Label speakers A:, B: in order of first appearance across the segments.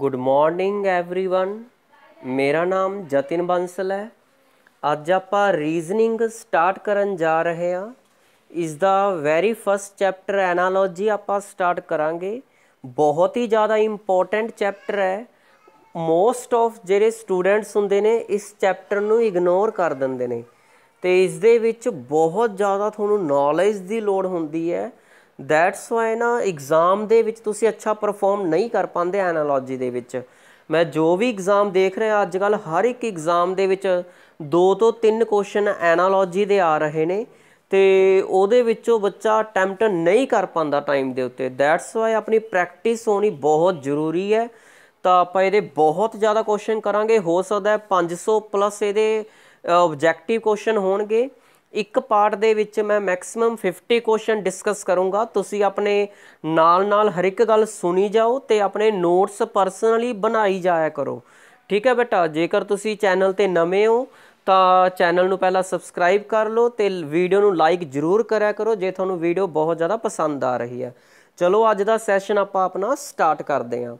A: good morning everyone ਮੇਰਾ ਨਾਮ ਜਤਿਨ ਬੰਸਲ ਹੈ ਅੱਜ ਆਪਾਂ ਰੀਜ਼ਨਿੰਗ ਸਟਾਰਟ ਕਰਨ ਜਾ ਰਹੇ ਹਾਂ ਇਸ ਦਾ ਵੈਰੀ ਫਸਟ ਚੈਪਟਰ ਐਨਾਲੋਜੀ ਆਪਾਂ ਸਟਾਰਟ ਕਰਾਂਗੇ ਬਹੁਤ ਹੀ ਜ਼ਿਆਦਾ ਇੰਪੋਰਟੈਂਟ ਚੈਪਟਰ ਹੈ ਮੋਸਟ ਆਫ ਜਿਹੜੇ ਸਟੂਡੈਂਟਸ ਹੁੰਦੇ ਨੇ ਇਸ ਚੈਪਟਰ ਨੂੰ ਇਗਨੋਰ ਕਰ ਦਿੰਦੇ ਨੇ ਤੇ ਇਸ ਦੇ ਵਿੱਚ ਬਹੁਤ ਜ਼ਿਆਦਾ ਤੁਹਾਨੂੰ ਨੌਲੇਜ ਦੀ ਲੋੜ ਹੁੰਦੀ ਹੈ ਦੈਟਸ ਵਾਈ ਨਾ ਐਗਜ਼ਾਮ ਦੇ ਵਿੱਚ ਤੁਸੀਂ ਅੱਛਾ ਪਰਫਾਰਮ ਨਹੀਂ ਕਰ ਪਾਉਂਦੇ ਐਨਾਲੋਜੀ ਦੇ ਵਿੱਚ ਮੈਂ ਜੋ ਵੀ ਐਗਜ਼ਾਮ ਦੇਖ ਰਿਹਾ ਅੱਜ ਕੱਲ ਹਰ ਇੱਕ ਐਗਜ਼ਾਮ ਦੇ ਵਿੱਚ ਦੋ ਤੋਂ ਤਿੰਨ ਕੁਐਸਚਨ ਐਨਾਲੋਜੀ ਦੇ ਆ ਰਹੇ ਨੇ ਤੇ ਉਹਦੇ ਵਿੱਚੋਂ ਬੱਚਾ ਅਟੈਂਪਟ ਨਹੀਂ ਕਰ ਪਾਉਂਦਾ ਟਾਈਮ ਦੇ ਉੱਤੇ ਦੈਟਸ ਵਾਈ ਆਪਣੀ ਪ੍ਰੈਕਟਿਸ ਹੋਣੀ ਬਹੁਤ ਜ਼ਰੂਰੀ ਹੈ ਤਾਂ ਆਪਾਂ ਇਹਦੇ ਬਹੁਤ ਜ਼ਿਆਦਾ ਕੁਐਸਚਨ ਕਰਾਂਗੇ ਹੋ ਸਕਦਾ ਹੈ 500 ਪਲੱਸ ਇਹਦੇ ਆਬਜੈਕਟਿਵ ਕੁਐਸਚਨ ਹੋਣਗੇ ਇੱਕ ਪਾਰਟ ਦੇ ਵਿੱਚ ਮੈਂ ਮੈਕਸਿਮਮ 50 ਕੁਐਸਚਨ ਡਿਸਕਸ ਕਰੂੰਗਾ ਤੁਸੀਂ ਆਪਣੇ ਨਾਲ ਨਾਲ ਹਰ ਇੱਕ ਗੱਲ ਸੁਣੀ ਜਾਓ ਤੇ ਆਪਣੇ ਨੋਟਸ ਪਰਸਨਲੀ ਬਣਾਈ ਜਾਇਆ ਕਰੋ ਠੀਕ ਹੈ ਬੇਟਾ ਜੇਕਰ ਤੁਸੀਂ ਚੈਨਲ ਤੇ ਨਵੇਂ ਹੋ ਤਾਂ ਚੈਨਲ ਨੂੰ ਪਹਿਲਾਂ ਸਬਸਕ੍ਰਾਈਬ ਕਰ ਲਓ ਤੇ ਵੀਡੀਓ ਨੂੰ ਲਾਈਕ ਜ਼ਰੂਰ ਕਰਿਆ ਕਰੋ ਜੇ ਤੁਹਾਨੂੰ ਵੀਡੀਓ ਬਹੁਤ ਜ਼ਿਆਦਾ ਪਸੰਦ ਆ ਰਹੀ ਹੈ ਚਲੋ ਅੱਜ ਦਾ ਸੈਸ਼ਨ ਆਪਾਂ ਆਪਣਾ ਸਟਾਰਟ ਕਰਦੇ ਹਾਂ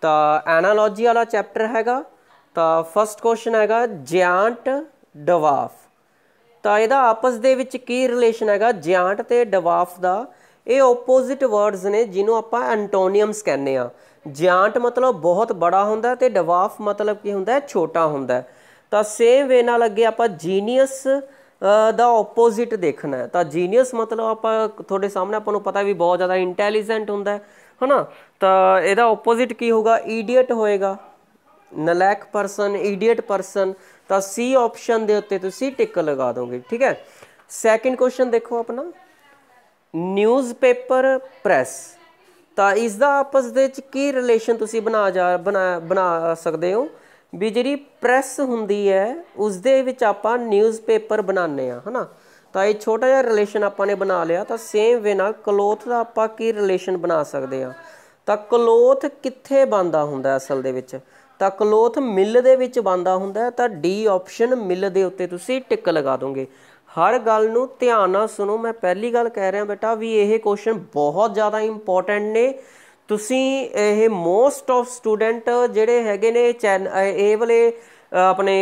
A: ਤਾਂ ਐਨਾਲੋਜੀ ਵਾਲਾ ਚੈਪਟਰ ਹੈਗਾ ਤਾਂ ਫਸਟ ਕੁਐਸਚਨ ਹੈਗਾ ਜਾਇੰਟ ਡਵਾਫ ਤਾਂ ਇਹਦਾ ਆਪਸ ਦੇ ਵਿੱਚ ਕੀ ਰਿਲੇਸ਼ਨ ਹੈਗਾ ਜਿਆਂਟ ਤੇ ਡਵਾਫ ਦਾ ਇਹ ਆਪੋਜ਼ਿਟ ਵਰਡਸ ਨੇ ਜਿਹਨੂੰ ਆਪਾਂ ਐਂਟੋਨੀਅਮਸ ਕਹਿੰਦੇ ਆ ਜਿਆਂਟ ਮਤਲਬ ਬਹੁਤ ਬੜਾ ਹੁੰਦਾ ਤੇ ਡਵਾਫ ਮਤਲਬ ਕੀ ਹੁੰਦਾ ਛੋਟਾ ਹੁੰਦਾ ਤਾਂ ਸੇਮ ਵੇ ਨਾਲ ਅੱਗੇ ਆਪਾਂ ਜੀਨੀਅਸ ਦਾ ਆਪੋਜ਼ਿਟ ਦੇਖਣਾ ਹੈ ਤਾਂ ਜੀਨੀਅਸ ਮਤਲਬ ਆਪਾਂ ਤੁਹਾਡੇ ਸਾਹਮਣੇ ਆਪਾਂ ਨੂੰ ਪਤਾ ਵੀ ਬਹੁਤ ਜ਼ਿਆਦਾ ਇੰਟੈਲੀਜੈਂਟ ਹੁੰਦਾ ਹੈ ਹਨਾ ਤਾਂ ਇਹਦਾ ਆਪੋਜ਼ਿਟ ਕੀ ਹੋਗਾ ਈਡੀਅਟ ਹੋਏਗਾ ਨਲੈਕ ਪਰਸਨ ਈਡੀਅਟ ਪਰਸਨ ਤਾਂ ਸੀ ਆਪਸ਼ਨ ਦੇ ਉੱਤੇ ਤੁਸੀਂ ਟਿਕ ਲਗਾ ਦੋਗੇ ਠੀਕ ਹੈ ਸੈਕਿੰਡ ਕੁਐਸਚਨ ਦੇਖੋ ਆਪਣਾ ਨਿਊਜ਼ਪੇਪਰ ਪ੍ਰੈਸ ਤਾਂ ਇਸ ਦਾ ਆਪਸ ਦੇ ਵਿੱਚ ਕੀ ਰਿਲੇਸ਼ਨ ਤੁਸੀਂ ਬਣਾ ਜਾ ਬਣਾ ਬਣਾ ਸਕਦੇ ਹੋ ਵੀ ਜਿਹੜੀ ਪ੍ਰੈਸ ਹੁੰਦੀ ਹੈ ਉਸ ਦੇ ਵਿੱਚ ਆਪਾਂ ਨਿਊਜ਼ਪੇਪਰ ਬਣਾਉਂਦੇ ਆ ਹਨਾ ਤਾਂ ਇਹ ਛੋਟਾ ਜਿਹਾ ਰਿਲੇਸ਼ਨ ਆਪਾਂ ਨੇ ਬਣਾ ਲਿਆ ਤਾਂ ਸੇਮ ਵੇ ਨਾਲ ਕਲੋਥ ਦਾ ਆਪਾਂ ਕੀ ਰਿਲੇਸ਼ਨ ਬਣਾ ਸਕਦੇ ਆ ਤਾਂ ਕਲੋਥ ਕਿੱਥੇ ਬੰਦਾ ਹੁੰਦਾ ਅਸਲ ਦੇ ਵਿੱਚ ਤਾਂ ਕਲੋਥ ਮਿਲ ਦੇ ਵਿੱਚ ਬੰਦਾ ਹੁੰਦਾ ਤਾਂ ਡੀ ਆਪਸ਼ਨ ਮਿਲ ਦੇ ਉੱਤੇ ਤੁਸੀਂ ਟਿਕ ਲਗਾ ਦੋਗੇ ਹਰ ਗੱਲ ਨੂੰ ਧਿਆਨ ਨਾਲ ਸੁਣੋ ਮੈਂ ਪਹਿਲੀ ਗੱਲ ਕਹਿ ਰਿਹਾ ਬੇਟਾ ਵੀ ਇਹ ਕੁਐਸਚਨ ਬਹੁਤ ਜ਼ਿਆਦਾ ਇੰਪੋਰਟੈਂਟ ਨੇ ਤੁਸੀਂ ਇਹ ਮੋਸਟ ਆਫ ਸਟੂਡੈਂਟ ਜਿਹੜੇ ਹੈਗੇ ਨੇ ਇਹ ਵਾਲੇ ਆਪਣੇ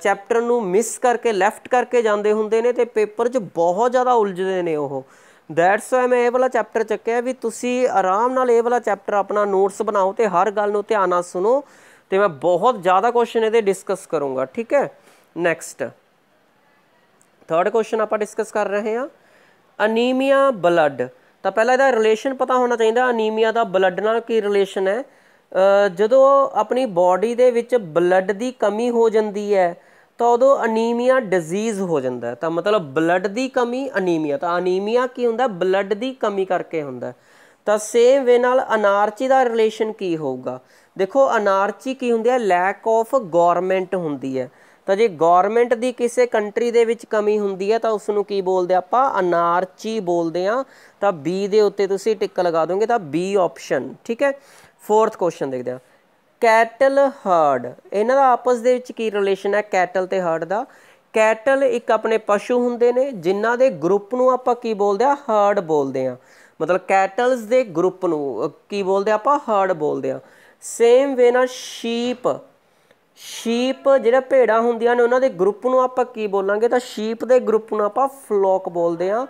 A: ਚੈਪਟਰ ਨੂੰ ਮਿਸ ਕਰਕੇ ਲੈਫਟ ਕਰਕੇ ਜਾਂਦੇ ਹੁੰਦੇ ਨੇ ਤੇ ਪੇਪਰ 'ਚ ਬਹੁਤ ਜ਼ਿਆਦਾ ਉਲਝਦੇ ਨੇ ਉਹ ਦੈਟਸ ਵਾਈ ਮੈਂ ਇਹ ਵਾਲਾ ਚੈਪਟਰ ਚੱਕਿਆ ਵੀ ਤੁਸੀਂ ਆਰਾਮ ਨਾਲ ਇਹ ਵਾਲਾ ਚੈਪਟਰ ਆਪਣਾ ਨੋਟਸ ਬਣਾਓ ਤੇ ਹਰ ਗੱਲ ਨੂੰ ਧਿਆਨ ਨਾਲ ਸੁਣੋ ਤੇ ਮੈਂ ਬਹੁਤ ਜ਼ਿਆਦਾ ਕੁਐਸਚਨ ਇਹਦੇ ਡਿਸਕਸ ਕਰੂੰਗਾ ਠੀਕ ਹੈ ਨੈਕਸਟ ਥਰਡ ਕੁਐਸਚਨ ਆਪਾਂ ਡਿਸਕਸ ਕਰ ਰਹੇ ਹਾਂ ਅਨੀਮੀਆ ਬਲੱਡ ਤਾਂ ਪਹਿਲਾਂ ਇਹਦਾ ਰਿਲੇਸ਼ਨ ਪਤਾ ਹੋਣਾ ਚਾਹੀਦਾ ਅਨੀਮੀਆ ਦਾ ਬਲੱਡ ਨਾਲ ਕੀ ਰਿਲੇਸ਼ਨ ਹੈ ਜਦੋਂ ਆਪਣੀ ਬਾਡੀ ਦੇ ਵਿੱਚ ਬਲੱਡ ਦੀ ਕਮੀ ਹੋ ਜਾਂਦੀ ਹੈ ਤਾਂ ਉਦੋਂ ਅਨੀਮੀਆ ਡਿਜ਼ੀਜ਼ ਹੋ ਜਾਂਦਾ ਤਾਂ ਮਤਲਬ ਬਲੱਡ ਦੀ ਕਮੀ ਅਨੀਮੀਆ ਤਾਂ ਅਨੀਮੀਆ ਕੀ ਹੁੰਦਾ ਬਲੱਡ ਦੀ ਕਮੀ ਕਰਕੇ ਹੁੰਦਾ ਤਾਂ ਸੇਮ ਵੇ ਨਾਲ ਅਨਾਰਚੀ ਦਾ ਰਿਲੇਸ਼ਨ ਕੀ ਹੋਊਗਾ ਦੇਖੋ ਅਨਾਰਚੀ ਕੀ ਹੁੰਦੀ ਹੈ ਲੈਕ ਆਫ ਗਵਰਨਮੈਂਟ ਹੁੰਦੀ ਹੈ ਤਾਂ ਜੇ ਗਵਰਨਮੈਂਟ ਦੀ ਕਿਸੇ ਕੰਟਰੀ ਦੇ ਵਿੱਚ ਕਮੀ ਹੁੰਦੀ ਹੈ ਤਾਂ ਉਸ ਨੂੰ ਕੀ ਬੋਲਦੇ ਆਪਾਂ ਅਨਾਰਚੀ ਬੋਲਦੇ ਆ ਤਾਂ ਬੀ ਦੇ ਉੱਤੇ ਤੁਸੀਂ ਟਿਕ ਲਗਾ ਦੋਗੇ ਤਾਂ ਬੀ ਆਪਸ਼ਨ ਠੀਕ ਹੈ ਫੋਰਥ ਕੁਐਸਚਨ ਦੇਖਦੇ ਆ ਕੈਟਲ ਹਰਡ ਇਹਨਾਂ ਦਾ ਆਪਸ ਦੇ ਵਿੱਚ ਕੀ ਰਿਲੇਸ਼ਨ ਹੈ ਕੈਟਲ ਤੇ ਹਰਡ ਦਾ ਕੈਟਲ ਇੱਕ ਆਪਣੇ ਪਸ਼ੂ ਹੁੰਦੇ ਨੇ ਜਿਨ੍ਹਾਂ ਦੇ ਗਰੁੱਪ ਨੂੰ ਆਪਾਂ ਕੀ ਬੋਲਦੇ ਆ ਹਰਡ ਬੋਲਦੇ ਆ ਮਤਲਬ ਕੈਟਲਸ ਦੇ ਗਰੁੱਪ ਨੂੰ ਕੀ ਬੋਲਦੇ ਆਪਾਂ ਹਰਡ ਬੋਲਦੇ ਆ ਸੇਮ ਵੇ ਨਾਲ ਸ਼ੀਪ ਸ਼ੀਪ ਜਿਹੜਾ ਭੇੜਾ ਹੁੰਦੀਆਂ ਨੇ ਉਹਨਾਂ ਦੇ ਗਰੁੱਪ ਨੂੰ ਆਪਾਂ ਕੀ ਬੋਲਾਂਗੇ ਤਾਂ ਸ਼ੀਪ ਦੇ ਗਰੁੱਪ ਨੂੰ ਆਪਾਂ ਫਲੋਕ ਬੋਲਦੇ ਆ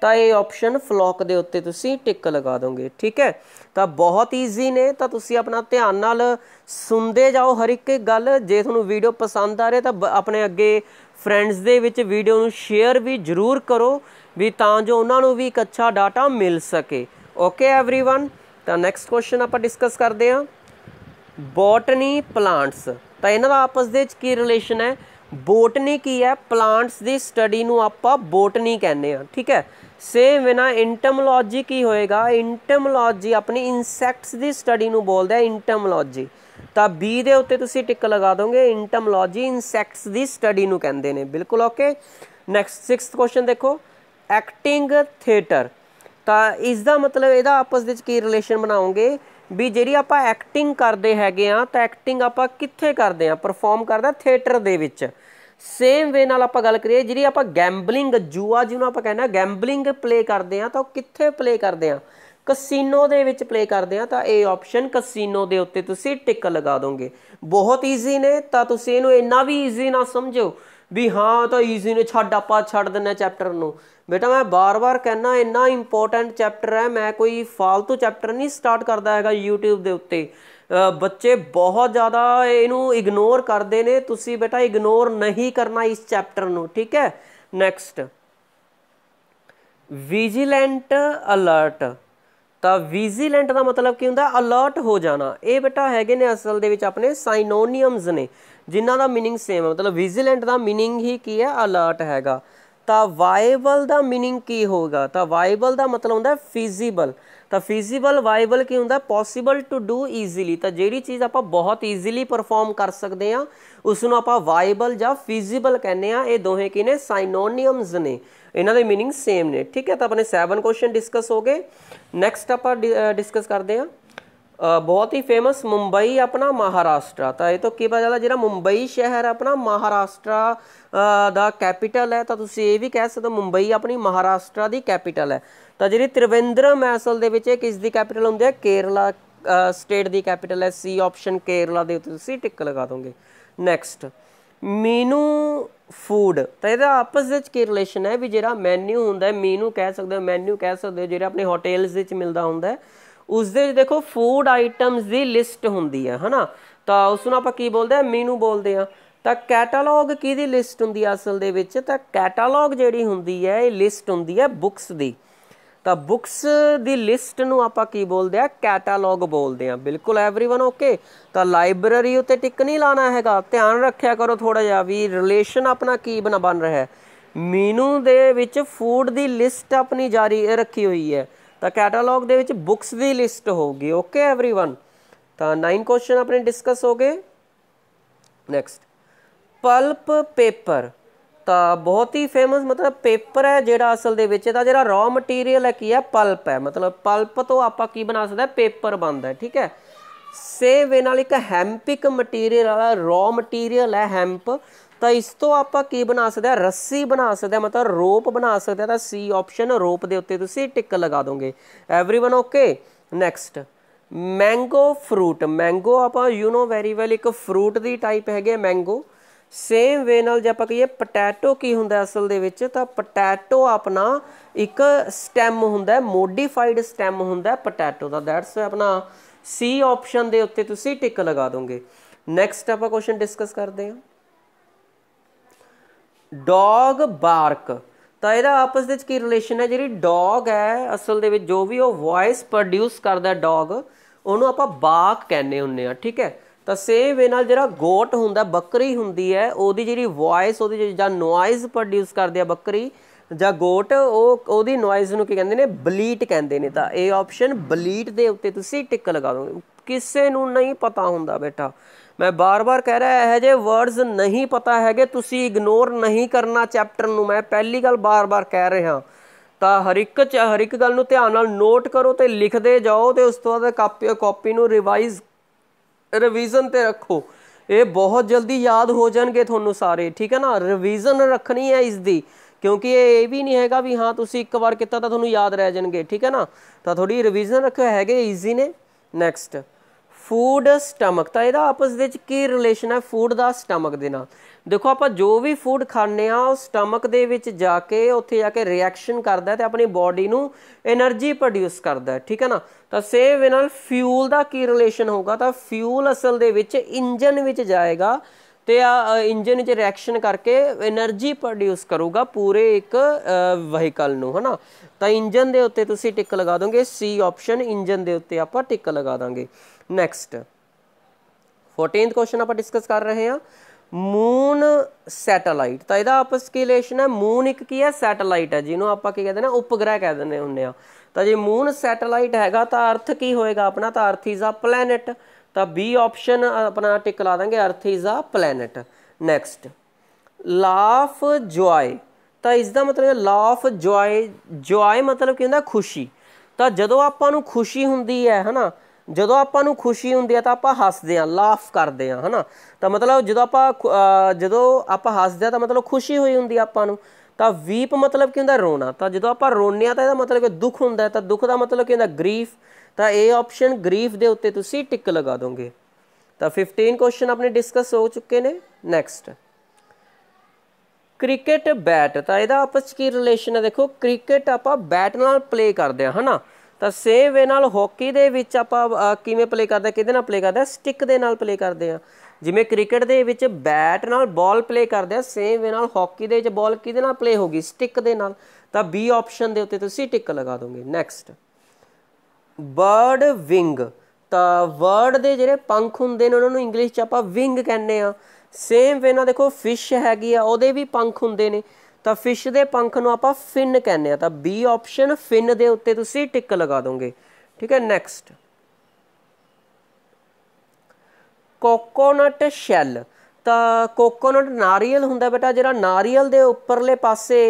A: ਤਾਂ ਇਹ ਆਪਸ਼ਨ ਫਲੋਕ ਦੇ ਉੱਤੇ ਤੁਸੀਂ ਟਿਕ ਲਗਾ ਦੋਗੇ ਠੀਕ ਹੈ ਤਾਂ ਬਹੁਤ ਈਜ਼ੀ ਨੇ ਤਾਂ ਤੁਸੀਂ ਆਪਣਾ ਧਿਆਨ ਨਾਲ ਸੁਣਦੇ ਜਾਓ ਹਰ ਇੱਕ ਗੱਲ ਜੇ ਤੁਹਾਨੂੰ ਵੀਡੀਓ ਪਸੰਦ ਆ ਰਹੀ ਤਾਂ ਆਪਣੇ ਅੱਗੇ ਫਰੈਂਡਸ ਦੇ ਵਿੱਚ ਵੀਡੀਓ ਨੂੰ ਸ਼ੇਅਰ ਵੀ ਜ਼ਰੂਰ ਕਰੋ ਵੀ ਤਾਂ ਜੋ ਉਹਨਾਂ ਨੂੰ ਵੀ ਇੱਕ ਅੱਛਾ ਡਾਟਾ ਮਿਲ ਸਕੇ ਓਕੇ एवरीवन ਤਾਂ ਨੈਕਸਟ ਕੁਐਸਚਨ ਆਪਾਂ ਡਿਸਕਸ ਕਰਦੇ ਹਾਂ ਬੋਟਨੀ ਪਲਾਂਟਸ ਤਾਂ ਇਹਨਾਂ ਦਾ ਆਪਸ ਦੇ ਵਿੱਚ ਕੀ ਰਿਲੇਸ਼ਨ ਹੈ ਬੋਟਨੀ ਕੀ ਹੈ ਪਲਾਂਟਸ ਦੀ ਸਟੱਡੀ ਨੂੰ ਆਪਾਂ ਬੋਟਨੀ ਕਹਿੰਦੇ ਆ ਠੀਕ ਹੈ ਸੇਮ ਨਾ ਇੰਟਮੋਲੋਜੀ ਕੀ ਹੋਏਗਾ ਇੰਟਮੋਲੋਜੀ ਆਪਣੀ ਇਨਸੈਕਟਸ ਦੀ ਸਟੱਡੀ ਨੂੰ ਬੋਲਦਾ ਇੰਟਮੋਲੋਜੀ ਤਾਂ ਬੀ ਦੇ ਉੱਤੇ ਤੁਸੀਂ ਟਿਕ ਲਗਾ ਦੋਗੇ ਇੰਟਮੋਲੋਜੀ ਇਨਸੈਕਟਸ ਦੀ ਸਟੱਡੀ ਨੂੰ ਕਹਿੰਦੇ ਨੇ ਬਿਲਕੁਲ ਓਕੇ ਨੈਕਸਟ 6th ਕੁਐਸਚਨ ਦੇਖੋ ਐਕਟਿੰਗ ਥੀਏਟਰ ਤਾਂ ਇਸ ਦਾ ਮਤਲਬ ਇਹਦਾ ਆਪਸ ਵਿੱਚ ਕੀ ਰਿਲੇਸ਼ਨ ਬਣਾਉਂਗੇ ਵੀ ਜਿਹੜੀ ਆਪਾਂ ਐਕਟਿੰਗ ਕਰਦੇ ਹੈਗੇ ਆ ਤਾਂ ਐਕਟਿੰਗ ਆਪਾਂ ਕਿੱਥੇ ਕਰਦੇ ਆ ਪਰਫਾਰਮ ਕਰਦਾ ਥੀਏਟਰ ਦੇ ਵਿੱਚ ਸੇਮ ਵੇ ਨਾਲ ਆਪਾਂ ਗੱਲ ਕਰੀਏ ਜਿਹੜੀ ਆਪਾਂ ਗੈਂਬਲਿੰਗ ਜੂਆ ਜਿਹਨੂੰ ਆਪਾਂ ਕਹਿੰਦੇ ਆ ਗੈਂਬਲਿੰਗ ਪਲੇ ਕਰਦੇ ਆ ਤਾਂ ਉਹ ਕਿੱਥੇ ਪਲੇ ਕਰਦੇ ਆ ਕਸੀਨੋ ਦੇ ਵਿੱਚ ਪਲੇ ਕਰਦੇ ਆ ਤਾਂ ਇਹ ਆਪਸ਼ਨ ਕਸੀਨੋ ਦੇ ਉੱਤੇ ਤੁਸੀਂ ਟਿਕ ਲਗਾ ਦੋਗੇ ਬਹੁਤ ਈਜ਼ੀ ਨੇ ਤਾਂ ਤੁਸੀਂ ਇਹਨੂੰ ਇੰਨਾ ਵੀ ਈਜ਼ੀ ਨਾ ਸਮਝੋ ਵੀ ਹਾਂ ਤਾਂ ਈਜ਼ੀ ਨੇ ਛੱਡ ਆਪਾਂ ਛੱਡ ਦਿੰਨਾ ਚੈਪਟਰ ਨੂੰ ਬੇਟਾ ਮੈਂ ਬਾਰ-ਬਾਰ ਕਹਿਣਾ ਇੰਨਾ ਇੰਪੋਰਟੈਂਟ ਚੈਪਟਰ ਹੈ ਮੈਂ ਕੋਈ ਫालतू ਚੈਪਟਰ ਨਹੀਂ ਸਟਾਰਟ ਕਰਦਾ ਹੈਗਾ YouTube ਦੇ ਉੱਤੇ ਬੱਚੇ ਬਹੁਤ ਜ਼ਿਆਦਾ ਇਹਨੂੰ ਇਗਨੋਰ ਕਰਦੇ ਨੇ ਤੁਸੀਂ ਬੇਟਾ ਇਗਨੋਰ ਨਹੀਂ ਕਰਨਾ ਇਸ ਚੈਪਟਰ ਨੂੰ ਠੀਕ ਹੈ ਨੈਕਸਟ ਵਿਜੀਲੈਂਟ ਅਲਰਟ ਤਾਂ ਵਿਜੀਲੈਂਟ ਦਾ ਮਤਲਬ ਕੀ ਹੁੰਦਾ ਅਲਰਟ ਹੋ ਜਾਣਾ ਇਹ ਬੇਟਾ ਹੈਗੇ ਨੇ ਅਸਲ ਦੇ ਵਿੱਚ ਆਪਣੇ ਸਾਈਨੋਨੀਮਸ ਨੇ ਜਿਨ੍ਹਾਂ ਦਾ मीनिंग ਸੇਮ ਹੈ ਮਤਲਬ ਵਿਜੀਲੈਂਟ ਦਾ मीनिंग ਹੀ ਕੀ ਹੈ ਅਲਰਟ ਹੈਗਾ ਤਾਂ ਵਾਇਬਲ ਦਾ मीनिंग ਕੀ ਹੋਗਾ ਤਾਂ ਵਾਇਬਲ ਦਾ ਮਤਲਬ ਹੁੰਦਾ ਫੀਜ਼ੀਬਲ ਤਾਂ ਫੀਜ਼ੀਬਲ ਵਾਇਬਲ ਕੀ ਹੁੰਦਾ ਪੋਸੀਬਲ ਟੂ ਡੂ ਈਜ਼ੀਲੀ ਤਾਂ ਜਿਹੜੀ ਚੀਜ਼ ਆਪਾਂ ਬਹੁਤ ਈਜ਼ੀਲੀ ਪਰਫਾਰਮ ਕਰ ਸਕਦੇ ਆ ਉਸ ਨੂੰ ਆਪਾਂ ਵਾਇਬਲ ਜਾਂ ਫੀਜ਼ੀਬਲ ਕਹਿੰਦੇ ਆ ਇਹ ਦੋਹੇ ਕੀ ਨੇ ਸਾਈਨੋਨਿਮਸ ਨੇ ਇਹਨਾਂ ਦੇ मीनिंग ਸੇਮ ਨੇ ਠੀਕ ਹੈ ਤਾਂ ਆਪਣੇ 7 ਕੁਐਸਚਨ ਡਿਸਕਸ ਹੋ ਗਏ ਨੈਕਸਟ ਆਪਾਂ ਡਿਸਕਸ ਕਰਦੇ ਆ ਬਹੁਤ ਹੀ ਫੇਮਸ ਮੁੰਬਈ ਆਪਣਾ ਮਹਾਰਾਸ਼ਟਰ ਤਾਂ ਇਹ ਤੋਂ ਕੀ ਪਤਾ ਚੱਲਦਾ ਜਿਹੜਾ ਮੁੰਬਈ ਸ਼ਹਿਰ ਆਪਣਾ ਮਹਾਰਾਸ਼ਟਰ ਦਾ ਕੈਪੀਟਲ ਹੈ ਤਾਂ ਤੁਸੀਂ ਇਹ ਵੀ ਕਹਿ ਸਕਦੇ ਹੋ ਮੁੰਬਈ ਆਪਣੀ ਮਹਾਰਾਸ਼ਟਰ ਦੀ ਕੈਪੀਟਲ ਹੈ ਤਾਂ ਜਿਹੜੀ ਤ੍ਰਿਵੇਂਦਰਮ ਐਸਲ ਦੇ ਵਿੱਚ ਇਹ ਕਿਸ ਦੀ ਕੈਪੀਟਲ ਹੁੰਦੀ ਹੈ ਕੇਰਲਾ ਸਟੇਟ ਦੀ ਕੈਪੀਟਲ ਹੈ ਸੀ ਆਪਸ਼ਨ ਕੇਰਲਾ ਦੇ ਉੱਤੇ ਤੁਸੀਂ ਟਿਕ ਲਗਾ ਦੋਗੇ ਨੈਕਸਟ ਮੀਨੂ ਫੂਡ ਤਾਂ ਇਹਦਾ ਆਪਸ ਵਿੱਚ ਕੀ ਰਿਲੇਸ਼ਨ ਹੈ ਵੀ ਜਿਹੜਾ ਮੈਨੂ ਹੁੰਦਾ ਹੈ ਮੀਨੂ ਕਹਿ ਸਕਦੇ ਹੋ ਮੈਨੂ ਕਹਿ ਸਕਦੇ ਹੋ ਜਿਹੜਾ ਆਪਣੇ ਹੋਟਲਸ ਵਿੱਚ ਮਿਲਦਾ ਹੁੰਦਾ ਹੈ ਉਸ ਦੇ ਦੇਖੋ ਫੂਡ ਆਈਟਮਸ ਦੀ ਲਿਸਟ ਹੁੰਦੀ ਹੈ ਹਨਾ ਤਾਂ ਉਸ ਨੂੰ ਆਪਾਂ ਕੀ ਬੋਲਦੇ ਆ ਮੀਨੂ ਬੋਲਦੇ ਆ ਤਾਂ ਕੈਟਾਲੌਗ ਕਿਹਦੀ ਲਿਸਟ ਹੁੰਦੀ ਆ ਅਸਲ ਦੇ ਵਿੱਚ ਤਾਂ ਕੈਟਾਲੌਗ ਜਿਹੜੀ ਹੁੰਦੀ ਹੈ ਇਹ ਲਿਸਟ ਹੁੰਦੀ ਹੈ ਬੁక్స్ ਦੀ ਤਾਂ ਬੁక్స్ ਦੀ ਲਿਸਟ ਨੂੰ ਆਪਾਂ ਕੀ ਬੋਲਦੇ ਆ ਕੈਟਾਲੌਗ ਬੋਲਦੇ ਆ ਬਿਲਕੁਲ एवरीवन ਓਕੇ ਤਾਂ ਲਾਇਬ੍ਰੇਰੀ ਉਤੇ ਟਿਕ ਨਹੀਂ ਲਾਣਾ ਹੈਗਾ ਧਿਆਨ ਰੱਖਿਆ ਕਰੋ ਥੋੜਾ ਜਿਹਾ ਵੀ ਰਿਲੇਸ਼ਨ ਆਪਣਾ ਕੀ ਬਣ ਰਿਹਾ ਹੈ ਮੀਨੂ ਦੇ ਵਿੱਚ ਫੂਡ ਦੀ ਲਿਸਟ ਆਪਣੀ ਜਾਰੀ ਰੱਖੀ ਹੋਈ ਹੈ ਤਾਂ ਕੈਟਾਲੌਗ ਦੇ ਵਿੱਚ ਬੁੱਕਸ ਦੀ ਲਿਸਟ ਹੋਊਗੀ ਓਕੇ एवरीवन ਤਾਂ 9 ਕੁਐਸਚਨ ਆਪਣੇ ਡਿਸਕਸ ਹੋ ਗਏ ਨੈਕਸਟ ਪਲਪ ਪੇਪਰ ਤਾਂ ਬਹੁਤ ਹੀ ਫੇਮਸ ਮਤਲਬ ਪੇਪਰ ਹੈ ਜਿਹੜਾ ਅਸਲ ਦੇ ਵਿੱਚ ਇਹਦਾ ਜਿਹੜਾ ਰॉ ਮਟੀਰੀਅਲ ਹੈ ਕੀ ਹੈ ਪਲਪ ਹੈ ਮਤਲਬ ਪਲਪ ਤੋਂ ਆਪਾਂ ਕੀ ਬਣਾ ਸਕਦਾ ਪੇਪਰ ਬਣਦਾ ਠੀਕ ਹੈ ਵੇ ਨਾਲ ਇੱਕ ਹੈਂਪਿਕ ਮਟੀਰੀਅਲ ਵਾਲਾ ਰॉ ਮਟੀਰੀਅਲ ਹੈ ਹੈਂਪ ਤਾਂ ਇਸ ਤੋਂ ਆਪਾਂ ਕੀ ਬਣਾ ਸਕਦੇ ਆ ਰੱਸੀ ਬਣਾ ਸਕਦੇ ਆ ਮਤਲਬ ਰੋਪ ਬਣਾ ਸਕਦੇ ਆ ਤਾਂ ਸੀ ਆਪਸ਼ਨ ਰੋਪ ਦੇ ਉੱਤੇ ਤੁਸੀਂ ਟਿਕ ਲਗਾ ਦੋਗੇ everyone okay next mango fruit mango ਆਪਾਂ ਯੂ نو ਵੈਰੀ ਵੈਲ ਇੱਕ ਫਰੂਟ ਦੀ ਟਾਈਪ ਹੈਗੇ ਮੈਂਗੋ ਸੇਮ ਵੇ ਨਾਲ ਜੇ ਆਪਾਂ ਕਹੀਏ ਪੋਟੈਟੋ ਕੀ ਹੁੰਦਾ ਅਸਲ ਦੇ ਵਿੱਚ ਤਾਂ ਪੋਟੈਟੋ ਆਪਣਾ ਇੱਕ ਸਟੈਮ ਹੁੰਦਾ ਮੋਡੀਫਾਈਡ ਸਟੈਮ ਹੁੰਦਾ ਪੋਟੈਟੋ ਦਾ ਦੈਟਸ ਆਪਣਾ ਸੀ ਆਪਸ਼ਨ ਦੇ ਉੱਤੇ ਤੁਸੀਂ ਟਿਕ ਲਗਾ ਦੋਗੇ ਨੈਕਸਟ ਆਪਾਂ ਕੁਐਸਚਨ ਡਿਸਕਸ ਕਰਦੇ ਹਾਂ ਡੌਗ ਬਾਰਕ ਤਾਂ ਇਹਦਾ ਆਪਸ ਦੇ ਵਿੱਚ ਕੀ ਰਿਲੇਸ਼ਨ ਹੈ ਜਿਹੜੀ ਡੌਗ ਹੈ ਅਸਲ ਦੇ ਵਿੱਚ ਜੋ ਵੀ ਉਹ ਵੌਇਸ ਪ੍ਰੋਡਿਊਸ ਕਰਦਾ ਡੌਗ ਉਹਨੂੰ ਆਪਾਂ ਬਾਕ ਕਹਿੰਦੇ ਹੁੰਨੇ ਆ ਠੀਕ ਹੈ ਤਾਂ ਸੇਮ ਵੇ ਨਾਲ ਜਿਹੜਾ ਗੋਟ ਹੁੰਦਾ ਬੱਕਰੀ ਹੁੰਦੀ ਹੈ ਉਹਦੀ ਜਿਹੜੀ ਵੌਇਸ ਉਹਦੀ ਜਿਹੜਾ ਨੋਇਜ਼ ਪ੍ਰੋਡਿਊਸ ਕਰਦੀ ਆ ਬੱਕਰੀ ਜਾਂ ਗੋਟ ਉਹ ਉਹਦੀ ਨੋਇਜ਼ ਨੂੰ ਕੀ ਕਹਿੰਦੇ ਨੇ ਬਲੀਟ ਕਹਿੰਦੇ ਨੇ ਤਾਂ ਇਹ ਆਪਸ਼ਨ ਬਲੀਟ ਦੇ ਉੱਤੇ ਤੁਸੀਂ ਟਿਕ ਲਗਾ ਦੋਗੇ ਕਿਸੇ ਨੂੰ ਨਹੀਂ ਪਤਾ ਹੁੰਦਾ ਬੇਟਾ ਮੈਂ ਬਾਰ-ਬਾਰ ਕਹਿ ਰਿਹਾ ਇਹ ਜੇ ਵਰਡਸ ਨਹੀਂ ਪਤਾ ਹੈਗੇ ਤੁਸੀਂ ਇਗਨੋਰ ਨਹੀਂ ਕਰਨਾ ਚੈਪਟਰ ਨੂੰ ਮੈਂ ਪਹਿਲੀ ਗੱਲ ਬਾਰ-ਬਾਰ ਕਹਿ ਰਿਹਾ ਤਾਂ ਹਰ ਇੱਕ ਚ ਹਰ ਇੱਕ ਗੱਲ ਨੂੰ ਧਿਆਨ ਨਾਲ ਨੋਟ ਕਰੋ ਤੇ ਲਿਖਦੇ ਜਾਓ ਤੇ ਉਸ ਤੋਂ ਬਾਅਦ ਕਾਪੀ ਕਾਪੀ ਨੂੰ ਰਿਵਾਈਜ਼ ਰਿਵੀਜ਼ਨ ਤੇ ਰੱਖੋ ਇਹ ਬਹੁਤ ਜਲਦੀ ਯਾਦ ਹੋ ਜਾਣਗੇ ਤੁਹਾਨੂੰ ਸਾਰੇ ਠੀਕ ਹੈ ਨਾ ਰਿਵੀਜ਼ਨ ਰੱਖਣੀ ਹੈ ਇਸ ਦੀ ਕਿਉਂਕਿ ਇਹ ਵੀ ਨਹੀਂ ਹੈਗਾ ਵੀ ਹਾਂ ਤੁਸੀਂ ਇੱਕ ਵਾਰ ਕੀਤਾ ਤਾਂ ਤੁਹਾਨੂੰ ਯਾਦ ਰਹਿ ਜਾਣਗੇ ਠੀਕ ਹੈ ਨਾ ਤਾਂ ਥੋੜੀ ਰਿਵੀਜ਼ਨ ਰੱਖਿਓ ਹੈਗੇ ਈਜ਼ੀ ਨੇ ਨੈਕਸਟ ਫੂਡ ਸਟਮਕ ਤਾਂ ਇਹਦਾ ਆਪਸ ਦੇ ਵਿੱਚ ਕੀ ਰਿਲੇਸ਼ਨ ਹੈ ਫੂਡ ਦਾ ਸਟਮਕ ਦੇ ਨਾਲ ਦੇਖੋ ਆਪਾਂ ਜੋ ਵੀ ਫੂਡ ਖਾਂਦੇ ਆ ਉਹ ਸਟਮਕ ਦੇ ਵਿੱਚ ਜਾ ਕੇ ਉੱਥੇ ਜਾ ਕੇ ਰਿਐਕਸ਼ਨ ਕਰਦਾ ਤੇ ਆਪਣੀ ਬਾਡੀ ਨੂੰ એનર્ਜੀ ਪ੍ਰੋਡਿਊਸ ਕਰਦਾ ਠੀਕ ਹੈ ਨਾ ਤਾਂ ਸੇਮ ਵੇ ਨਾਲ ਫਿਊਲ ਦਾ ਕੀ ਰਿਲੇਸ਼ਨ ਹੋਊਗਾ ਤਾਂ ਫਿਊਲ ਅਸਲ ਦੇ ਵਿੱਚ ਇੰਜਨ ਵਿੱਚ ਜਾਏਗਾ ਤੇ ਆ ਇੰਜਨ ਵਿੱਚ ਰਿਐਕਸ਼ਨ ਕਰਕੇ એનર્ਜੀ ਪ੍ਰੋਡਿਊਸ ਕਰੂਗਾ ਪੂਰੇ ਇੱਕ ਵਹੀਕਲ ਨੂੰ ਹਨਾ ਤਾਂ ਇੰਜਨ ਦੇ ਉੱਤੇ ਤੁਸੀਂ ਟਿਕ ਲਗਾ ਦੋਗੇ ਸੀ ਆਪਸ਼ਨ ਇੰਜਨ ਦੇ ਉੱਤੇ ਆਪਾਂ ਟਿਕ ਲਗਾ ਦਾਂਗੇ ਨੈਕਸਟ 14th ਕੁਐਸਚਨ ਆਪਾਂ ਡਿਸਕਸ ਕਰ ਰਹੇ ਹਾਂ ਮੂਨ ਸੈਟੇਲਾਈਟ ਤਾਂ ਇਹਦਾ ਆਪਸ ਕੀ ਰਿਲੇਸ਼ਨ ਹੈ ਮੂਨ ਇੱਕ ਕੀ ਹੈ ਸੈਟੇਲਾਈਟ ਹੈ ਜਿਹਨੂੰ ਆਪਾਂ ਕੀ ਕਹਿੰਦੇ ਨੇ ਉਪਗ੍ਰਹਿ ਕਹਿ ਦਿੰਦੇ ਹੁੰਨੇ ਆ ਤਾਂ ਜੇ ਮੂਨ ਸੈਟੇਲਾਈਟ ਹੈਗਾ ਤਾਂ ਅਰਥ ਕੀ ਹੋਏਗਾ ਆਪਣਾ ਤਾਂ ਅਰਥ ਇਜ਼ ਅ ਪਲੈਨਟ ਤਾਂ ਬੀ ਆਪਸ਼ਨ ਆਪਣਾ ਟਿਕ ਲਾ ਦਾਂਗੇ Earth is a planet next laugh joy ਤਾਂ ਇਸ ਦਾ ਮਤਲਬ ਲਾਫ ਜੋਏ ਜੋਏ ਮਤਲਬ ਕੀ ਹੁੰਦਾ ਖੁਸ਼ੀ ਤਾਂ ਜਦੋਂ ਆਪਾਂ ਨੂੰ ਖੁਸ਼ੀ ਹੁੰਦੀ ਹੈ ਹਨਾ ਜਦੋਂ ਆਪਾਂ ਨੂੰ ਖੁਸ਼ੀ ਹੁੰਦੀ ਆ ਤਾਂ ਆਪਾਂ ਹੱਸਦੇ ਆ ਲਾਫ ਕਰਦੇ ਆ ਹਨਾ ਤਾਂ ਮਤਲਬ ਜਦੋਂ ਆਪਾਂ ਜਦੋਂ ਆਪਾਂ ਹੱਸਦੇ ਆ ਤਾਂ ਮਤਲਬ ਖੁਸ਼ੀ ਹੋਈ ਹੁੰਦੀ ਆ ਆਪਾਂ ਨੂੰ ਤਾਂ ਵੀਪ ਮਤਲਬ ਕੀ ਹੁੰਦਾ ਰੋਣਾ ਤਾਂ ਜਦੋਂ ਆਪਾਂ ਰੋਣੇ ਆ ਤਾਂ ਇਹਦਾ ਮਤਲਬ ਕਿ ਦੁੱਖ ਹੁੰਦਾ ਤਾਂ ਦੁੱਖ ਦਾ ਮਤਲਬ ਕੀ ਹੁੰਦਾ ਗਰੀਫ ਤਾਂ ਇਹ ਆਪਸ਼ਨ ਗਰੀਫ ਦੇ ਉੱਤੇ ਤੁਸੀਂ ਟਿਕ ਲਗਾ ਦੋਗੇ ਤਾਂ 15 ਕੁਐਸਚਨ ਆਪਣੇ ਡਿਸਕਸ ਹੋ ਚੁੱਕੇ ਨੇ ਨੈਕਸਟ ਕ੍ਰਿਕਟ ਬੈਟ ਤਾਂ ਇਹਦਾ ਆਪਸ ਕੀ ਰਿਲੇਸ਼ਨ ਹੈ ਦੇਖੋ ਕ੍ਰਿਕਟ ਆਪਾਂ ਬੈਟ ਨਾਲ ਪਲੇ ਕਰਦੇ ਆ ਹਨਾ ਤਾਂ ਸੇਮ ਵੇ ਨਾਲ ਹਾਕੀ ਦੇ ਵਿੱਚ ਆਪਾਂ ਕਿਵੇਂ ਪਲੇ ਕਰਦੇ ਕਿਹਦੇ ਨਾਲ ਪਲੇ ਕਰਦੇ ਸਟਿਕ ਦੇ ਨਾਲ ਪਲੇ ਕਰਦੇ ਆ ਜਿਵੇਂ ਕ੍ਰਿਕਟ ਦੇ ਵਿੱਚ ਬੈਟ ਨਾਲ ਬਾਲ ਪਲੇ ਕਰਦੇ ਆ ਸੇਮ ਵੇ ਨਾਲ ਹਾਕੀ ਦੇ ਵਿੱਚ ਬਾਲ ਕਿਹਦੇ ਨਾਲ ਪਲੇ ਹੋਗੀ ਸਟਿਕ ਦੇ ਨਾਲ ਤਾਂ ਬੀ ਆਪਸ਼ਨ ਦੇ ਉੱਤੇ ਤੁਸੀਂ ਟਿਕ ਲਗਾ ਦੋਗੇ ਨੈਕਸਟ ਬਰਡ ਵਿੰਗ ਤਾਂ ਵਰਡ ਦੇ ਜਿਹੜੇ ਪੰਖ ਹੁੰਦੇ ਨੇ ਉਹਨਾਂ ਨੂੰ ਇੰਗਲਿਸ਼ 'ਚ ਆਪਾਂ ਵਿੰਗ ਕਹਿੰਦੇ ਆ ਸੇਮ ਵੇ ਨਾਲ ਦੇਖੋ ਫਿਸ਼ ਹੈਗੀ ਆ ਉਹਦੇ ਵੀ ਪੰਖ ਹੁੰਦੇ ਨੇ ਤਾਂ ਫਿਸ਼ ਦੇ ਪੰਖ ਨੂੰ ਆਪਾਂ ਫਿਨ ਕਹਿੰਦੇ ਆ ਤਾਂ ਬੀ ਆਪਸ਼ਨ ਫਿਨ ਦੇ ਉੱਤੇ ਤੁਸੀਂ ਟਿਕ ਲਗਾ ਦੋਗੇ ਠੀਕ ਹੈ ਨੈਕਸਟ ਕੋਕੋਨਟ ਸ਼ੈਲ ਤਾਂ ਕੋਕੋਨਟ ਨਾਰੀਅਲ ਹੁੰਦਾ ਬੇਟਾ ਜਿਹੜਾ ਨਾਰੀਅਲ ਦੇ ਉੱਪਰਲੇ ਪਾਸੇ